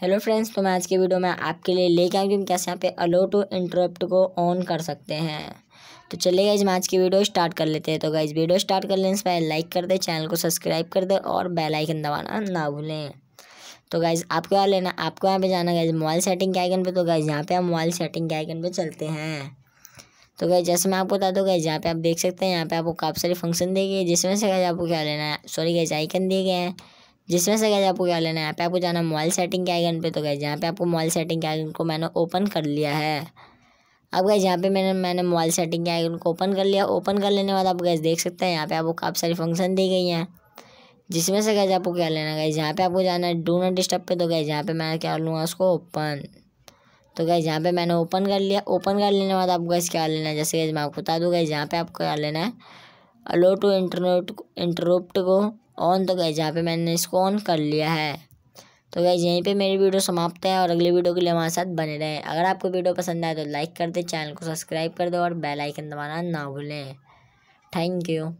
hello friends तो मैं आज के वीडियो में आपके लिए लेके आऊँगी कि कैसे यहाँ पे अलो टू इंटरप्ट को ऑन कर सकते हैं तो चलिए गाइज आज की वीडियो स्टार्ट कर लेते हैं तो गाइज वीडियो स्टार्ट कर लेने से पहले लाइक कर दे चैनल को सब्सक्राइब कर दे और बेल आइकन दबाना ना भूलें तो गाइज आपको यहाँ लेना आपको यहाँ पर जाना गाइज मोबाइल सेटिंग के आइकन पर तो गाइज यहाँ पर आप मोबाइल सेटिंग के आइकन पर चलते हैं तो गाइज जैसे मैं आपको बता दूँ गाइज यहाँ पे आप देख सकते हैं यहाँ पर आपको काफ़ी सारे फंक्शन दिए गए जिसमें से गए आपको क्या लेना है सॉरी गाइज आइकन दिए गए हैं जिसमें से गए आपको क्या लेना है यहाँ पे आपको जाना है मोबाइल सेटिंग के आइकन पे तो गए यहाँ पे आपको मोबाइल सेटिंग के आइकन को मैंने ओपन कर लिया है अब गए यहाँ पे मैंने मैंने मोबाइल सेटिंग के आइकन को ओपन कर लिया ओपन कर लेने के बाद आप गैस देख सकते हैं यहाँ पे आपको काफ़ी सारी फंक्शन दी गई हैं जिसमें से गए आपको क्या लेना है यहाँ पे आपको जाना है डू नॉट डिस्टर्ब पे तो गए यहाँ पे मैं क्या लूँगा उसको ओपन तो गए यहाँ पे मैंने ओपन कर लिया ओपन कर लेने के बाद आपको गैस क्या लेना है जैसे गैस मैं आपको बता दूँ गए यहाँ पे आपको क्या लेना है अलो टू इंटरनेट इंटरप्ट को ऑन तो गए जहाँ पे मैंने इसको ऑन कर लिया है तो गए यहीं पे मेरी वीडियो समाप्त है और अगली वीडियो के लिए हमारे साथ बने रहें अगर आपको वीडियो पसंद आए तो लाइक कर दें चैनल को सब्सक्राइब कर दो और बेलाइकन दबाना ना भूलें थैंक यू